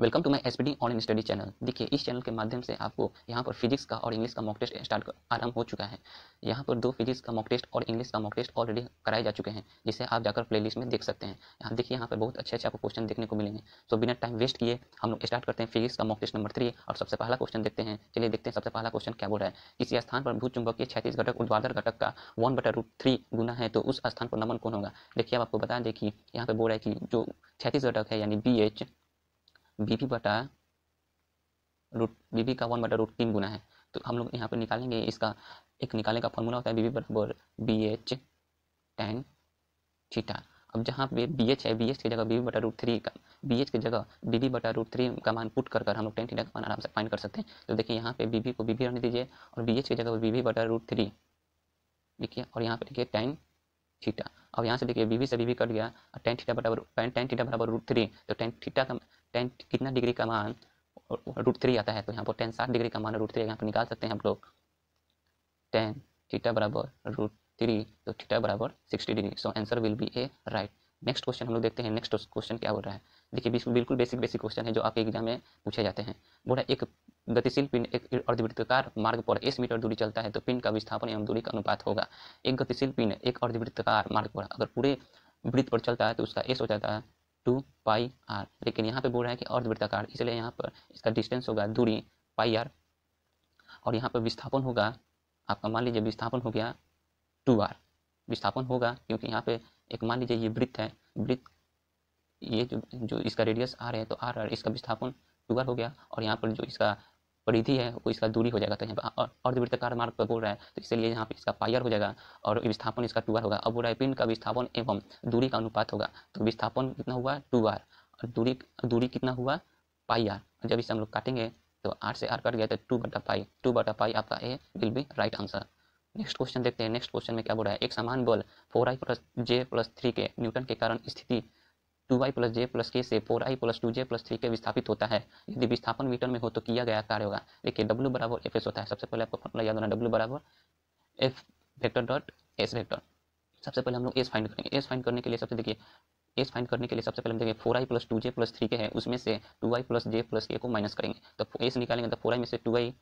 Welcome to my S P D online study channel देखिए इस channel के माध्यम से आपको यहाँ पर फिजिक्स का और इंग्लिश का मॉक टेस्ट स्टार्ट आरंभ हो चुका है यहाँ पर दो फिजिक्स का मॉक टेस्ट और इंग्लिश का मॉक टेस्ट ऑलरेडी कराए जा चुके हैं जिसे आप जाकर प्लेलिस्ट में देख सकते हैं यहाँ देखिए यहाँ पर बहुत अच्छे अच्छे आपको क्वेश्चन देखने को मिलेंगे तो बिना टाइम वेस्ट किए हम लोग स्टार्ट करते हैं फिजिक्स का मॉक टेस्ट नंबर थ्री और सबसे पहला क्वेश्चन देखते हैं चलिए देखते हैं सबसे पहला क्वेश्चन क्या बोल रहा है किसी स्थान पर भू के छत्तीस घटक उद्वादर घटक का वन बटर रूट थ्री गुना है तो उस स्थान पर नमन कौन होगा देखिए आपको बता दें कि यहाँ पर बोल रहा है कि जो छत्तीस घटक है यानी बी एच बी बटा रूट बी का वन बटा रूट तीन गुना है तो हम लोग यहाँ पर निकालेंगे इसका एक निकालने का फॉर्मूला होता है बी बराबर बी एच टेन थीटा अब जहाँ पे बी एच है बी एच की जगह बी बटा रूट थ्री का बी एच की जगह बी बी बटा रूट थ्री का मान पुट कर कर हम लोग टेन थीटा का मान आराम से फाइंड कर सकते हैं तो देखिए यहाँ पे बी बी को बी बी रहने दीजिए और बी एच की जगह बी बी बटा रूट थ्री देखिए और यहाँ पे देखिए टेन थीटा अब यहाँ से देखिए बी बी से बी बी कट गया और टेन थीटा बराबर टेन थीटा बराबर रूट थ्री तो टेन थीटा का टेन कितना डिग्री का मान रूट थ्री आता है तो यहाँ पर टेन साठ डिग्री का मान रूट थ्री यहाँ पर निकाल सकते हैं हम लोग टेन थीटा बराबर रूट थ्री तो थीटा बराबर sixty degree so answer will be A right next question हम लोग देखते हैं नेक्स्ट क्वेश्चन क्या बोल रहा है देखिए बिल्कुल बेसिक बेसिक क्वेश्चन है जो आपके एग्जाम में पूछे जाते हैं बोला एक गतिशील पिंड एक अर्धवृत्तकार मार्ग पर एस मीटर दूरी चलता है तो पिंड का विस्थापन एवं दूरी का अनुपात होगा एक गतिशील पिंड एक अर्धवृत्तकार मार्ग पर अगर पूरे वृत्त पर चलता है तो उसका एस हो जाता है टू पाई आर लेकिन यहाँ पे बोल रहा है कि अर्धवृत्ताकार इसलिए यहाँ पर इसका डिस्टेंस होगा दूरी पाई आर और यहाँ पर विस्थापन होगा आपका मान लीजिए विस्थापन हो गया टू आर विस्थापन होगा क्योंकि यहाँ पे एक मान लीजिए ये वृत्त है वृत्त ये जो जो इसका रेडियस आर है तो आर आर इसका विस्थापन टू आर हो गया और यहाँ पर जो इसका परिधि है वो इसका दूरी हो जाएगा तो यहाँ पर अर्धवृत्ताकार मार्ग पर बोल रहा है तो इसलिए यहाँ पे इसका पायर हो जाएगा और विस्थापन इसका टू आर होगा अब बोल रहा है पिंड का विस्थापन एवं दूरी का अनुपात होगा तो विस्थापन कितना हुआ टू आर और दूरी दूरी कितना हुआ पाई आर जब इसे हम लोग काटेंगे तो आठ से आर कट गया तो टू बटा पाई टू बटा पाई आपका A will be right answer next question देखते हैं नेक्स्ट क्वेश्चन में क्या बोल रहा है एक समान बल four I plus J plus three K Newton के कारण स्थिति two Y plus J plus K से four I plus two J plus three K विस्थापित होता है यदि विस्थापन मीटर में हो तो किया गया कार्य होगा देखिए डब्ल्यू बराबर एफ एस होता है सबसे पहले आपको फॉर्मूला याद होना डब्ल्यू बराबर F vector dot S vector सबसे पहले हम लोग एस फाइंड करेंगे एस फाइंड करने के लिए सबसे देखिए एस फाइंड करने के लिए सबसे पहले हम देखिए four I plus two J plus three K है उसमें से two I plus J plus K को माइनस करेंगे तो एस निकालेंगे तो फोर आई में से टू आई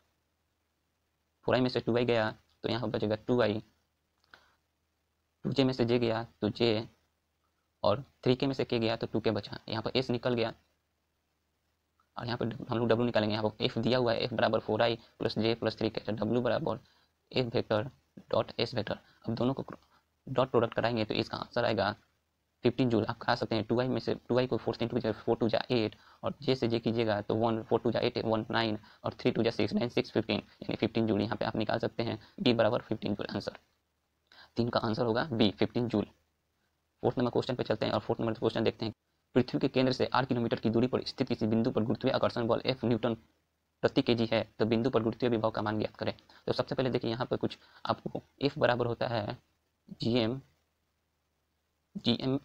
फोर आई में से टू आई गया तो यहाँ बचेगा टू आई टू जे में से जे गया तो जे और थ्री के में से के गया तो टू के बचा यहाँ पर एस निकल गया और यहाँ पर हम लोग डब्ल्यू निकालेंगे यहाँ पर एफ दिया हुआ है एफ बराबर four I plus J plus three K W बराबर F vector dot S vector अब दोनों को डॉट प्रोडक्ट कराएंगे तो इसका आंसर आएगा फिफ्टीन जूल आप खा सकते हैं टू आई में से टू आई को फोर से जाए फोर टू जा एट और जे से जे कीजिएगा तो वन फोर टू जा एट वन नाइन और थ्री टू जा सिक्स नाइन सिक्स फिफ्टीन यानी फिफ्टीन जूल यहाँ पे आप निकाल सकते हैं बी बराबर फिफ्टीन जूल आंसर तीन का आंसर होगा B fifteen joule fourth number question पर चलते हैं और फोर्थ नंबर क्वेश्चन देखते हैं पृथ्वी के केंद्र से आठ किलोमीटर की दूरी पर स्थित किसी बिंदु पर गुरुत्वीय आकर्षण बल एफ न्यूटन प्रति के है तो बिंदु पर गुरुत्वीय विभाव का मान ज्ञात करें तो सबसे पहले देखिए यहाँ पर कुछ आपको एफ बराबर होता है G M G M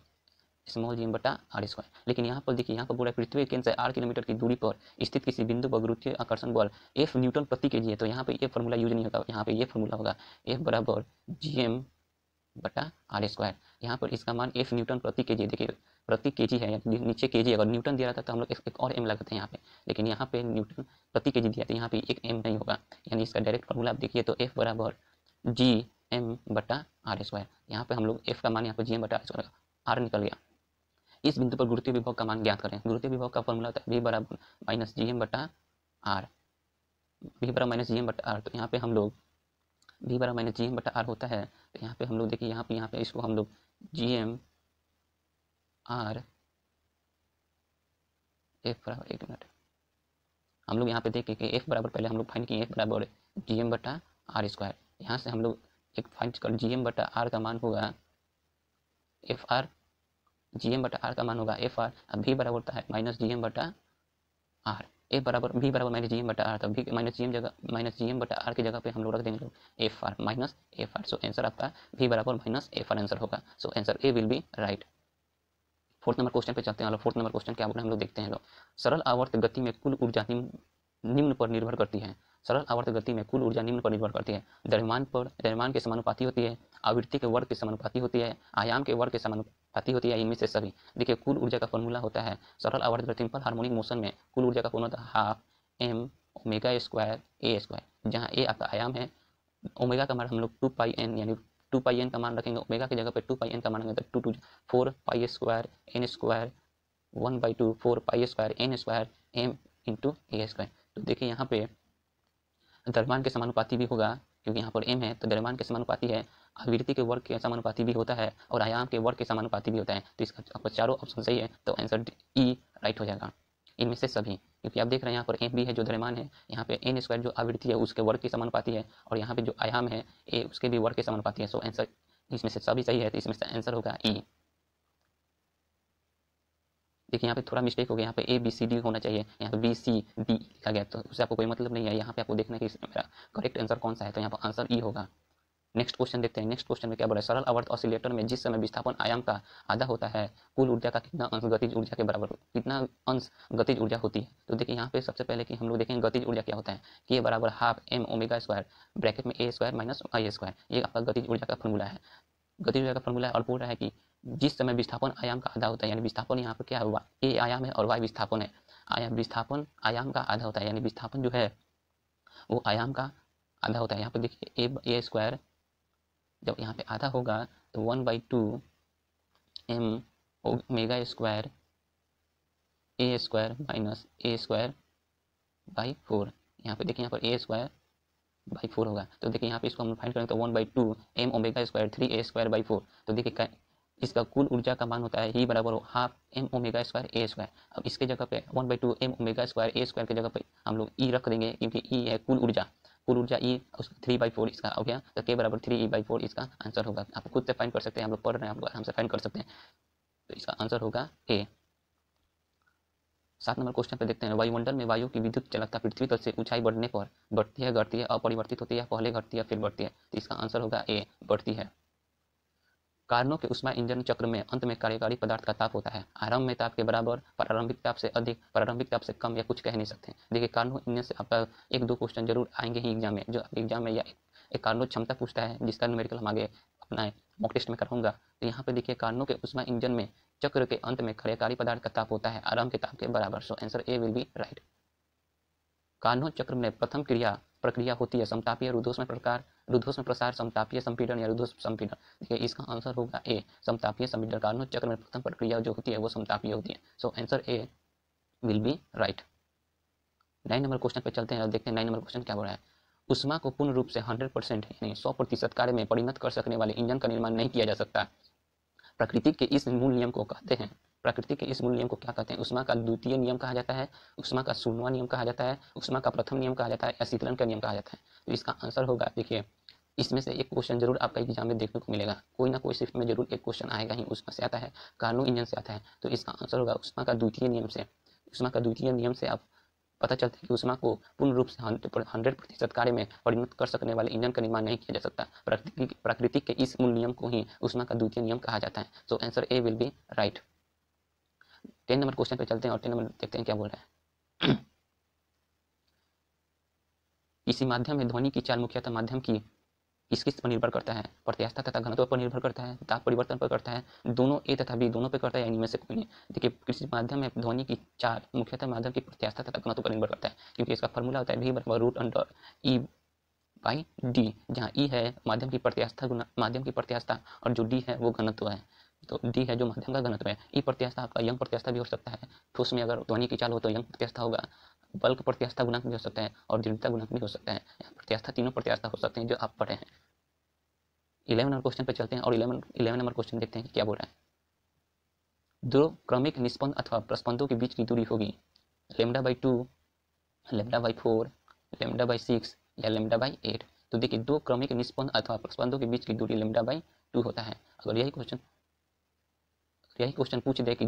small G M बटा आर स्क्वायर लेकिन यहाँ पर देखिए यहाँ पर बोला पृथ्वी के केंद्र से आठ किलोमीटर की दूरी पर स्थित किसी बिंदु पर गुरुत्वीय आकर्षण बल एफ न्यूटन प्रति के जी है तो यहाँ पर ये फॉर्मूला यूज नहीं होगा यहाँ पर ये फॉर्मूला होगा एफ बराबर जी एम बटा आर स्क्वायर यहाँ पर इसका मान एफ न्यूटन प्रति के जी देखिए प्रति के जी है या नीचे के जी अगर न्यूटन दिया रहता तो हम लोग एक और एम लगाते हैं यहाँ पे लेकिन यहाँ पे न्यूटन प्रति के जी दिया था यहाँ पे एक एम नहीं होगा यानी इसका डायरेक्ट फॉर्मूला आप देखिए तो एफ बराबर जी एम बटा आर स्क्वायर यहाँ पे हम लोग एफ का मान यहाँ पे जी एम बटा आर स्क्वायर आर निकल गया इस बिंदु पर गुरुत्व विभव का मान ज्ञात करें गुरुत्व विभव का फॉर्मूला होता है वी बराबर माइनस जी एम बटा आर वी बराबर माइनस जी एम बटा आर तो यहाँ पे हम लोग वी बराबर माइनस जी एम बटा आर होता है तो यहाँ पे हम लोग देखिए यहाँ पे यहाँ पे इसको हम लोग जी एम आर एफ बराबर एक मिनट हम लोग यहाँ पे देखें कि एफ बराबर पहले हम लोग फाइन किए एफ बराबर जी एम बटा आर स्क्वायर यहाँ से हम लोग एक फाइन कर जी एम बटा आर का मान होगा एफ आर जी एम बटा आर का मान होगा एफ आर अब भी बराबर होता है माइनस जी एम बटा आर ए बराबर बी बराबर माइनस जी एम बटा आर था बी माइनस जी एम जगह माइनस जी एम बटा आर की जगह पे हम लोग रख देंगे F R minus F R so answer आपका बी बराबर माइनस एफ आर आंसर होगा so answer A will be right fourth number question पे चलते हैं फोर्थ नंबर क्वेश्चन क्या बोल हम लोग देखते हैं लोग सरल आवर्त गति में कुल ऊर्जा निम्न पर निर्भर करती है सरल आवर्त गति में कुल ऊर्जा निम्न पर निर्भर करती है द्रव्यमान पर द्रव्यमान के समानुपाती होती है आवृत्ति के वर्ग के समानुपाती होती है आयाम के वर्ग के समानुपाती होती है इनमें से सभी देखिए कुल ऊर्जा का फॉर्मूला होता है सरल आवर्त गति पर हार्मोनिक मोशन में कुल ऊर्जा का formula half M omega square A square जहाँ ए आपका आयाम है ओमेगा का मान हम लोग टू पाई एन यानी टू पाई एन का मान रखेंगे ओमेगा की जगह पर टू पाई एन का मान रखेंगे two two four pi square N square one by two four pi square N square M into A square तो देखिए यहाँ पे द्रव्यमान के समानुपाति भी होगा क्योंकि यहाँ पर एम है तो द्रव्यमान के समानुपाति है आवृत्ति के वर्ग के समानुपाति भी होता है और आयाम के वर्ग के समानुपाति भी होता है तो इसका आपका चारों ऑप्शन सही है तो आंसर ई राइट हो जाएगा इनमें से सभी क्योंकि आप देख रहे हैं यहाँ पर एम भी है जो द्रव्यमान है यहाँ पे एन स्क्वायर जो आवृत्ति है उसके वर्ग के समानुपाती है और यहाँ पे जो आयाम है ए उसके भी वर्ग के समानुपाति है सो आंसर इसमें से सभी सही है तो इसमें से आंसर होगा ई e। देखिए यहाँ पे थोड़ा मिस्टेक हो गया यहाँ पे ए बी सी डी होना चाहिए यहाँ पे बी सी डी लिखा गया तो उससे आपको कोई मतलब नहीं है यहाँ पे आपको देखना कि मेरा करेक्ट आंसर कौन सा है तो यहाँ पर आंसर ई e होगा नेक्स्ट क्वेश्चन देखते हैं नेक्स्ट क्वेश्चन में क्या बोला सरल अवर्त ऑसिलेटर में जिस समय विस्थापन आयाम का आधा होता है कुल ऊर्जा का कितना अंश गतिज ऊर्जा के बराबर कितना अंश गतिज ऊर्जा होती है तो देखिए यहाँ पे सबसे पहले कि हम लोग देखें गतिज ऊर्जा क्या होता है कि बराबर half M omega square bracket में A square minus I square ये आपका गतिज ऊर्जा का फॉर्मूला है गतिज ऊर्जा का फॉर्मूला है और बोल रहा है कि जिस समय विस्थापन आयाम का आधा होता है यानी विस्थापन यहाँ पर क्या है ए आयाम है और वाई विस्थापन है आयाम विस्थापन आयाम का आधा होता है यानी विस्थापन जो है वो आयाम का आधा होता है यहाँ पर देखिए ए ए स्क्वायर जब यहाँ पे आधा होगा तो one by two M omega square A square minus A square by four यहाँ पे देखिए यहाँ पर ए स्क्वायर बाई फोर होगा तो देखिए यहाँ पे इसको हम फाइंड करेंगे तो one by two M omega square three A square by four तो देखिए इसका कुल ऊर्जा का मान होता है ही e बराबर हो half M omega square A square अब इसके जगह पे one by two M omega square A square के जगह पे हम लोग ई e रख देंगे क्योंकि ई e है कुल ऊर्जा कुल ऊर्जा ई थ्री बाई फोर इसका हो गया तो के बराबर थ्री ई बाई फोर इसका आंसर होगा आप खुद से फाइन कर सकते हैं हम लोग पढ़ रहे हैं आप हमसे फाइन कर सकते हैं तो इसका आंसर होगा ए सात नंबर क्वेश्चन पे देखते हैं वायुमंडल में वायु की विद्युत चालकता पृथ्वी तल से ऊंचाई बढ़ने पर बढ़ती है घटती है अपरिवर्तित होती है पहले घटती है फिर बढ़ती है तो इसका आंसर होगा ए बढ़ती है कारणों के उष्मा इंजन चक्र में अंत में कार्यकारी पदार्थ का ताप होता है आरंभ में ताप के बराबर प्रारंभिक ताप से अधिक प्रारंभिक ताप से कम या कुछ कह नहीं सकते देखिए कारणों इंजन से आपका एक दो क्वेश्चन जरूर आएंगे ही एग्जाम में जो एग्जाम में या एक कार्नो क्षमता पूछता है जिसका न्यूमेरिकल हम आगे अपनाएं मॉक टेस्ट में करूंगा तो यहाँ पे देखिए कारणों के उष्मा इंजन में चक्र के अंत में कार्यकारी पदार्थ का ताप होता है आरंभ के ताप के बराबर so answer A will be right Carnot चक्र में प्रथम क्रिया प्रक्रिया होती है समतापीय रुद्धोष में प्रकार रुद्धोष में प्रसार समतापीय संपीडन या रुद्धोष संपीडन देखिए इसका आंसर होगा ए समतापीय संपीडन कारण चक्र में प्रथम प्रक्रिया जो होती है वो समतापीय होती है so answer A will be right nine number question पे चलते हैं और देखते हैं नाइन नंबर क्वेश्चन क्या हो रहा है उष्मा को पूर्ण रूप से हंड्रेड परसेंट यानी सौ प्रतिशत कार्य में परिणत कर सकने वाले इंजन का निर्माण नहीं किया जा सकता प्रकृति के इस मूल नियम को कहते हैं प्रकृति के इस मूल नियम को क्या कहते हैं उष्मा का द्वितीय नियम कहा जाता है उष्मा का सोलवा नियम कहा जाता है उष्मा का प्रथम नियम कहा जाता है या शीतलन का नियम कहा जाता है तो इसका आंसर होगा देखिए इसमें से एक क्वेश्चन जरूर आपका एग्जाम में देखने को मिलेगा कोई ना कोई शिफ्ट में जरूर एक क्वेश्चन आएगा ही उसमें से आता है कार्नो इंजन से आता है तो इसका आंसर होगा उष्मा का द्वितीय नियम से उष्मा का द्वितीय नियम से आप पता चलता है कि उष्मा को पूर्ण रूप से हंड्रेड प्रतिशत कार्य में परिणत कर सकने वाले इंजन का निर्माण नहीं किया जा सकता प्रकृति प्राकृतिक के इस मूल नियम को ही उष्मा का द्वितीय नियम कहा जाता है so answer A will be right ten number question पे चलते हैं और टेन नंबर देखते हैं क्या बोल रहे हैं इसी माध्यम में ध्वनि की चाल मुख्यतः माध्यम की किस किस पर निर्भर करता है प्रत्यास्था तथा घनत्व पर निर्भर करता है ताप परिवर्तन पर करता है दोनों ए तथा बी दोनों पर करता है इनमें से कोई नहीं देखिए किसी माध्यम में ध्वनि की चाल मुख्यतः माध्यम की प्रत्यास्था तथा घनत्व पर निर्भर करता है क्योंकि इसका फॉर्मूला होता है भी बराबर root under E by D जहाँ ई e है माध्यम की प्रत्यास्था गुना माध्यम की प्रत्यास्था और जो डी है वो घनत्व है तो डी है जो मध्यम का घनत्व है ई e प्रत्यास्था आपका यंग प्रत्यास्था भी हो सकता है ठोस में अगर ध्वनि की चाल हो तो यंग प्रत्यास्था होगा बल्क प्रत्यास्था गुणांक भी हो सकता है और दृढ़ता गुणांक भी हो सकता है प्रत्यास्था तीनों प्रत्यास्था हो सकते हैं जो आप पढ़े हैं इलेवन नंबर क्वेश्चन पर चलते हैं और इलेवन इलेवन नंबर क्वेश्चन देखते हैं क्या बोल रहे हैं दो क्रमिक निष्पन्द अथवा प्रस्पंदों के बीच की दूरी होगी lambda by two lambda by four lambda by six या लेमडा बाई एट तो देखिए दो क्रमिक निष्पन्द अथवा प्रस्पंदों के बीच की दूरी लेमडा बाई टू होता है अगर यही क्वेश्चन तो यही क्वेश्चन पूछ दे कि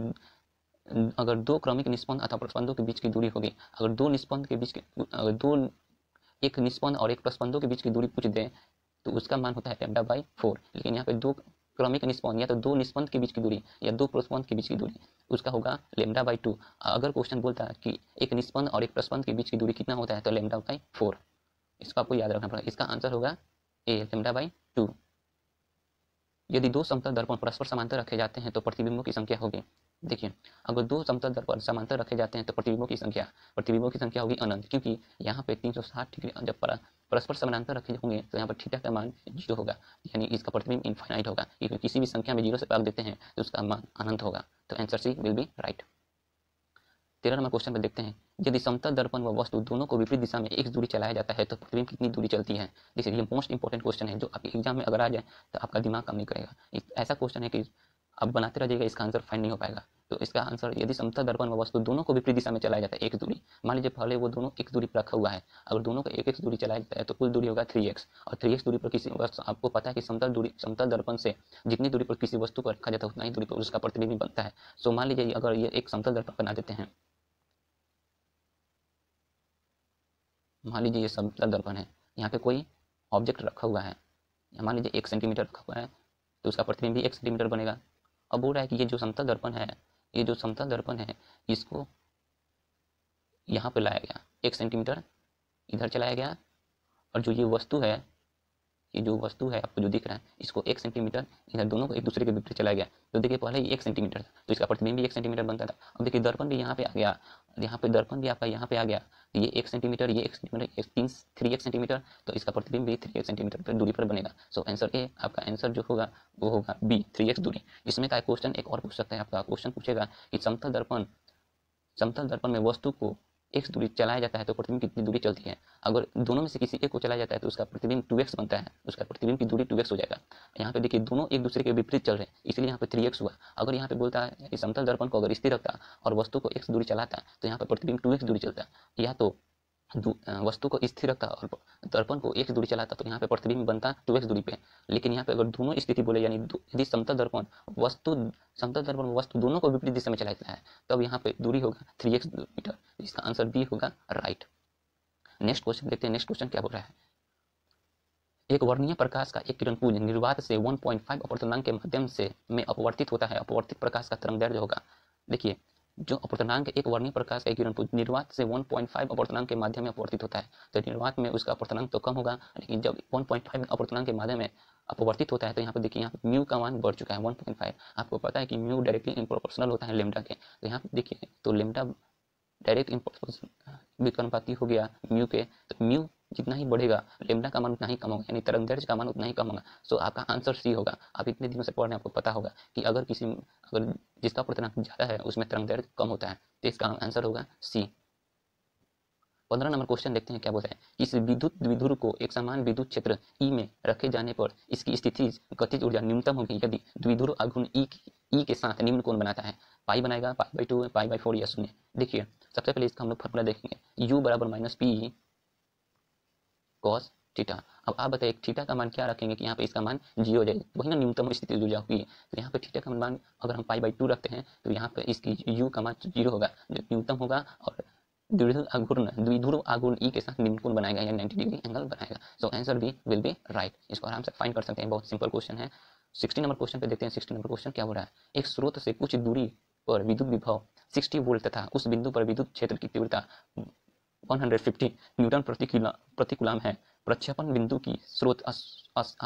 अगर दो क्रमिक निष्पन्द अथवा प्रस्पंदों के बीच की दूरी होगी अगर दो निष्पन्द के बीच अगर दो एक निष्पन्द और एक प्रस्पंदों के बीच की दूरी पूछ दें तो उसका मान होता है लेमडा बाई फोर लेकिन यहाँ पे दो क्रमिक निष्पन्द या तो दो निष्पन्द के बीच की दूरी या दो प्रस्पंद के बीच की दूरी उसका होगा लेमडा बाई टू अगर क्वेश्चन बोलता है कि एक निष्पन्द और एक प्रस्पंद के बीच की दूरी कितना होता है तो लेमडा बाई फोर इसको आपको याद रखना पड़ेगा इसका आंसर होगा ए लेमडा बाई टू यदि दो समतल दर्पण परस्पर समांतर रखे जाते हैं तो प्रतिबिंबों की संख्या होगी देखिए अगर दो समतल दर्पण समांतर रखे जाते हैं तो प्रतिबिंबों की संख्या प्रतिबिंबों की संख्या होगी अनंत क्योंकि यहाँ पे 360 डिग्री जब परस्पर समानांतर रखे होंगे तो यहाँ पर थीटा का मान जीरो होगा यानी इसका प्रतिबिंब इन्फाइनाइट होगा क्योंकि किसी भी संख्या में जीरो से भाग देते हैं तो उसका मान अनंत होगा तो answer C will be right तेरह नंबर क्वेश्चन पर देखते हैं यदि समतल दर्पण व वस्तु दोनों को विपरीत दिशा में एक दूरी चलाया जाता है तो प्रतिबिंब कितनी दूरी चलती है जैसे ये मोस्ट इंपॉर्टेंट क्वेश्चन है जो आपके एग्जाम में अगर आ जाए तो आपका दिमाग काम नहीं करेगा ऐसा क्वेश्चन है कि आप बनाते रह जाएगा इसका आंसर फाइंड नहीं हो पाएगा तो इसका आंसर यदि समतल दर्पण व वस्तु दोनों को विपरीत दिशा में चलाया जाता है एक दूरी मान लीजिए पहले वो दोनों एक दूरी पर रखा हुआ है अगर दोनों को एक एक दूरी चलाया जाता है तो कुल दूरी होगा थ्री एक्स और थ्री एक्स दूरी पर किसी वस्तु आपको पता है कि समतल दूरी समतल दर्पण से जितनी दूरी पर किसी वस्तु को रखा जाता है उतना ही दूरी पर उसका प्रतिबिंब बनता है सो तो मान लीजिए अगर ये एक समतल दर्पण बना देते हैं मान लीजिए ये समतल दर्पण है यहाँ पे कोई ऑब्जेक्ट रखा हुआ है मान लीजिए एक सेंटीमीटर रखा हुआ है तो उसका प्रतिबिंब भी एक सेंटीमीटर बनेगा अब बोल रहा है कि ये जो समतल दर्पण है ये जो समतल दर्पण है इसको यहाँ पर लाया गया एक सेंटीमीटर इधर चलाया गया और जो ये वस्तु है ये जो वस्तु है आपको जो दिख रहा है इसको एक सेंटीमीटर इधर दोनों को एक दूसरे के विपरीत चला गया तो देखिए पहले ही एक सेंटीमीटर था तो इसका प्रतिबिंब भी एक सेंटीमीटर बनता था अब देखिए दर्पण भी यहाँ पे आ गया यहाँ पे दर्पण भी आपका यहाँ पे आ गया ये एक सेंटीमीटर ये एक सेंटीमीटर एक तीन थ्री एक सेंटीमीटर तो इसका प्रतिबिंब भी थ्री एक सेंटीमीटर पर दूरी पर बनेगा सो आंसर ए आपका आंसर जो होगा वो होगा बी थ्री एक्स दूरी इसमें का क्वेश्चन एक और पूछ सकता है आपका क्वेश्चन पूछेगा कि समतल दर्पण समतल दर्पण में वस्तु को एक दूरी चलाया जाता है तो प्रतिबिंब की दूरी चलती है अगर दोनों में से किसी एक को चलाया जाता है तो उसका प्रतिबिंब टू एक्स बनता है उसका प्रतिबिंब की दूरी टू एक्स हो जाएगा यहाँ पे देखिए दोनों एक दूसरे के विपरीत चल रहे हैं इसलिए यहाँ पे थ्री एक्स हुआ अगर यहाँ पे बोलता है समतल दर्पण को अगर स्थिर रखता और वस्तु को एक दूरी चलाता तो यहाँ पर प्रतिबिंब टू एक्स दूरी चलता या तो वस्तु को स्थिर रखता और दर्पण को एक दूरी चलाता तो यहाँ पे प्रतिबिंब बनता टू तो एक्स दूरी पे लेकिन यहाँ पे अगर दोनों स्थिति बोले यानी यदि समतल दर्पण वस्तु समतल दर्पण वस्तु दोनों को विपरीत दिशा में चलाता है तब तो यहाँ पे दूरी होगा थ्री एक्स मीटर इसका आंसर बी होगा राइट नेक्स्ट क्वेश्चन देखते हैं नेक्स्ट क्वेश्चन क्या बोल रहा है एक वर्णीय प्रकाश का एक किरण पुंज निर्वात से 1.5 अपवर्तनांक के माध्यम से में अपवर्तित होता है अपवर्तित प्रकाश का तरंग दर्ज होगा देखिए जो अपवर्तनांक एक वर्णीय प्रकाश का किरण यूनिट निर्वात से 1.5 अपवर्तनांक के माध्यम में अपवर्तित होता है तो निर्वात में उसका अपवर्तनांक तो कम होगा लेकिन जब 1.5 अपवर्तनांक के माध्यम में अपवर्तित होता है तो यहाँ पर देखिए यहाँ म्यू का मान बढ़ चुका है 1.5 आपको पता है कि म्यू डायरेक्टली इनप्रोपोर्शनल होता है लेमडा के तो यहाँ देखिए तो लेमडा डायरेक्ट इम्पोर्स विकर्णपाती हो गया म्यू के तो म्यू जितना ही बढ़ेगा लेमडा का मान उतना ही कम होगा यानी तरंग दर्ज का मान उतना ही कम होगा सो आपका आंसर सी होगा आप इतने दिनों से पढ़ने आपको पता होगा कि अगर किसी अगर जिसका पूर्णांक ज़्यादा है उसमें तरंग दर्ज कम होता है तो इसका आंसर होगा सी पंद्रह नंबर क्वेश्चन देखते हैं क्या बोलता हैं इस विद्युत विधुर को एक समान विद्युत क्षेत्र ई e में रखे जाने पर इसकी स्थिति गतिज ऊर्जा न्यूनतम होगी यदि द्विधुर आघूर्ण ई e, ई e के साथ निम्न कोण बनाता है पाई बनाएगा pi by two pi by four या शून्य देखिए सबसे पहले इसका हम लोग फॉर्मूला देखेंगे यू बराबर माइनस पी कॉस थीटा अब आप बताइए थीटा का मान क्या रखेंगे कि यहाँ पे इसका मान जीरो जाए वही ना न्यूनतम स्थिति ऊर्जा होगी तो यहाँ पे थीटा का मान अगर हम पाई बाई टू रखते हैं तो यहाँ पे इसकी यू का मान जीरो होगा जो न्यूनतम होगा और द्विध्रुव आघूर्ण द्विध्रुव आघूर्ण ई e के साथ निम्न बनाएगा या 90 डिग्री एंगल बनाएगा so answer B will be right इसको आराम से फाइंड कर सकते हैं बहुत सिंपल क्वेश्चन है सिक्सटी नंबर क्वेश्चन पे देखते हैं सिक्सटी नंबर क्वेश्चन क्या हो रहा है एक स्रोत से कुछ दूरी पर विद्युत विभव सिक्सटी वोल्ट तथा उस बिंदु पर विद्युत क्षेत्र की तीव्रता 150 न्यूटन प्रति प्रति गुलाम है प्रक्षेपण बिंदु की स्रोत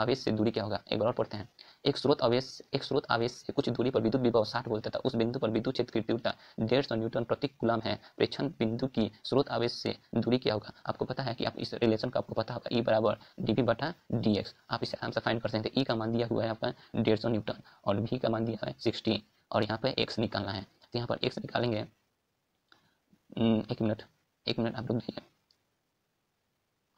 आवेश से दूरी क्या होगा एक बार और पढ़ते हैं एक स्रोत आवेश एक स्रोत आवेश से कुछ दूरी पर विद्युत विभव 60 वोल्ट तथा उस बिंदु पर विद्युत क्षेत्र की तीव्रता डेढ़ सौ न्यूटन प्रति गुलाम है प्रेक्षण बिंदु की स्रोत आवेश से दूरी क्या होगा आपको पता है कि आप इस रिलेशन का आपको पता होगा ई e बराबर डी वी बटा डी एक्स आप इसे आराम से फाइन कर सकते हैं ई e का मान दिया हुआ है आपका डेढ़ सौ न्यूटन और वी का मान दिया है सिक्सटी और यहाँ पे एक्स निकालना है तो यहाँ पर एक से निकालेंगे हम्म, एक मिनट एक मिनट आप लोग देखिए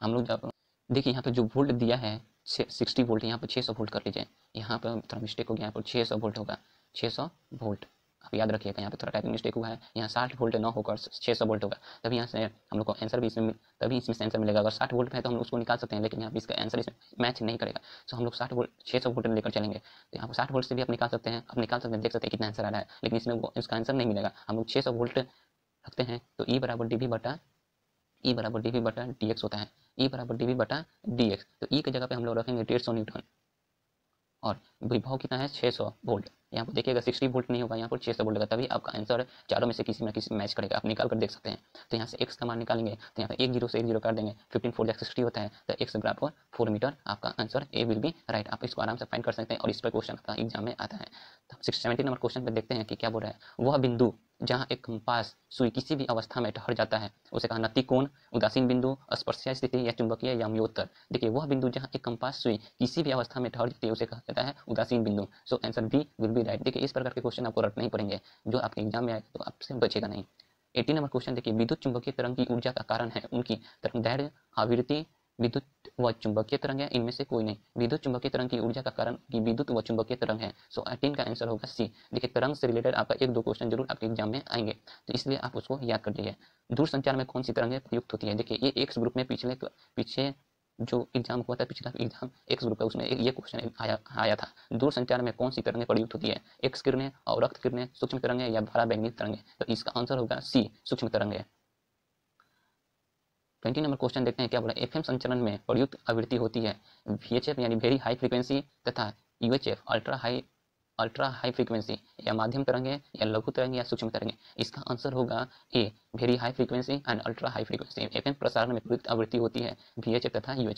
हम लोग जब देखिए यहाँ पर जो वोल्ट दिया है सिक्सटी वोल्ट यहाँ पर छः सौ वोल्ट कर लीजिए यहाँ पर थोड़ा मिस्टेक हो गया यहाँ पर छः सौ वोल्ट होगा छः सौ वोल्ट आप याद रखिएगा यहाँ पे थोड़ा टाइपिंग मिस्टेक हुआ है यहाँ साठ वोल्ट ना होकर छः सौ वोल्ट होगा तभी यहाँ से हम लोग को आंसर भी इसमें तभी इसमें आंसर मिलेगा अगर साठ वोल्ट है तो हम उसको निकाल सकते हैं लेकिन यहाँ पर इसका आंसर इसमें मैच नहीं करेगा सो हम लोग साठ वोल्ट छः सौ वोल्ट लेकर चलेंगे तो यहाँ पर साठ वोल्ट से भी आप निकाल सकते हैं आप निकाल सकते हैं देख सकते हैं कितना आंसर आ रहा है लेकिन इसमें वो इसका आंसर नहीं मिलेगा हम लोग छः सौ वोल्ट रखते हैं तो ई e बराबर डी बटा ई e बराबर डी बटा डी होता है ई e बराबर डी बटा डी तो ई की जगह पर हम लोग रखेंगे डेढ़ सौ न्यूटन और विभव कितना है 600 वोल्ट यहाँ पर देखिएगा सिक्सटी वोल्ट नहीं होगा यहाँ पर छह सौ वोल्ट होगा तभी आपका आंसर चारों में से किसी ना किसी मैच करेगा आप निकाल कर देख सकते हैं तो यहाँ से एक्स का मान निकालेंगे तो यहाँ पर एक जीरो से एक जीरो कर देंगे फिफ्टीन फोर जैक सिक्सटी होता है तो एक्स बराबर फोर मीटर आपका answer A will be right आप इसको आराम से फाइन कर सकते हैं और इस पर क्वेश्चन आपका एग्जाम में आता है तो सिक्स सेवेंटी नंबर क्वेश्चन पर देखते हैं कि क्या बोल रहा है वह बिंदु जहाँ एक कंपास सुई किसी भी अवस्था में ठहर जाता है उसे कहा नति कोण उदासीन बिंदु स्पर्शीय स्थिति या चुंबकीय या म्योत्तर देखिए वह बिंदु जहाँ एक कंपास सुई किसी भी अवस्था में ठहर जाती है उसे कहा जाता है उदासीन बिंदु so answer B will be right देखिए इस प्रकार के क्वेश्चन आपको रट नहीं पड़ेंगे जो आपके एग्जाम में आए तो आपसे बचेगा नहीं एटी नंबर क्वेश्चन देखिए विद्युत चुंबकीय तरंग की ऊर्जा का कारण है उनकी तरंग दैर्य आवृत्ति विद्युत व चुंबकीय तरंग है इनमें से कोई नहीं विद्युत चुंबकीय तरंग की ऊर्जा का कारण की विद्युत व चुंबकीय तरंग है सो एटीन का आंसर होगा सी देखिए तरंग से रिलेटेड आपका एक दो क्वेश्चन जरूर आपके एग्जाम में आएंगे तो इसलिए आप उसको याद कर लीजिए संचार में कौन सी तरंगें प्रयुक्त होती है देखिए ये एक्स ग्रुप में पिछले पीछे जो एग्जाम हुआ था पिछला एग्जाम एक्स ग्रुप का उसमें ये क्वेश्चन आया आया था दूर संचार में कौन सी तरंगें प्रयुक्त होती है एक्स किरणें और रक्त किरणें सूक्ष्म तरंगें या भारा बैंगनी तरंगें तो इसका आंसर होगा सी सूक्ष्म तरंगें ट्वेंटी नंबर क्वेश्चन देखते हैं क्या बोला एफ संचरण में प्रयुक्त आवृत्ति होती है वी यानी वेरी हाई फ्रिक्वेंसी तथा U ultra high ultra high frequency या माध्यम तरंगे या लघु तरंगे या सूक्ष्म तरंगे इसका आंसर होगा A very high frequency and ultra high frequency F प्रसारण में प्रयुक्त आवृत्ति होती है वी तथा यू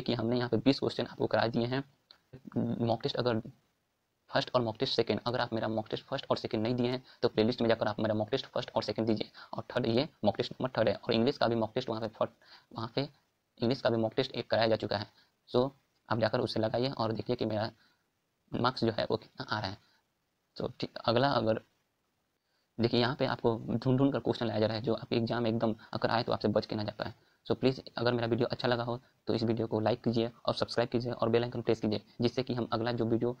देखिए हमने यहाँ पे बीस क्वेश्चन आपको करा दिए हैं मॉक टेस्ट अगर फर्स्ट और मॉक टेस्ट सेकंड अगर आप मेरा मॉक टेस्ट फर्स्ट और सेकंड नहीं दिए हैं तो प्लेलिस्ट में जाकर आप मेरा मॉक टेस्ट फर्स्ट और सेकंड दीजिए और थर्ड ये मॉक टेस्ट नंबर थर्ड है और इंग्लिश का भी मॉक टेस्ट वहाँ पे फर्स्ट वहाँ पे इंग्लिश का भी मॉक टेस्ट एक कराया जा चुका है सो so, आप जाकर उसे लगाइए और देखिए कि मेरा मार्क्स जो है वो कितना आ रहा है तो ठीक अगला अगर देखिए यहाँ पे आपको ढूंढ ढूंढ कर क्वेश्चन लाया जा रहा है जो आपके एग्जाम एकदम अगर आए तो आपसे बच के ना जा पाए सो प्लीज़ अगर मेरा वीडियो अच्छा लगा हो तो इस वीडियो को लाइक कीजिए और सब्सक्राइब कीजिए और बेल आइकन प्रेस कीजिए जिससे कि हम अगला जो वीडियो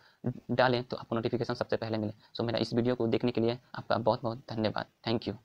डालें तो आपको नोटिफिकेशन सबसे पहले मिले सो so मेरा इस वीडियो को देखने के लिए आपका बहुत बहुत धन्यवाद थैंक यू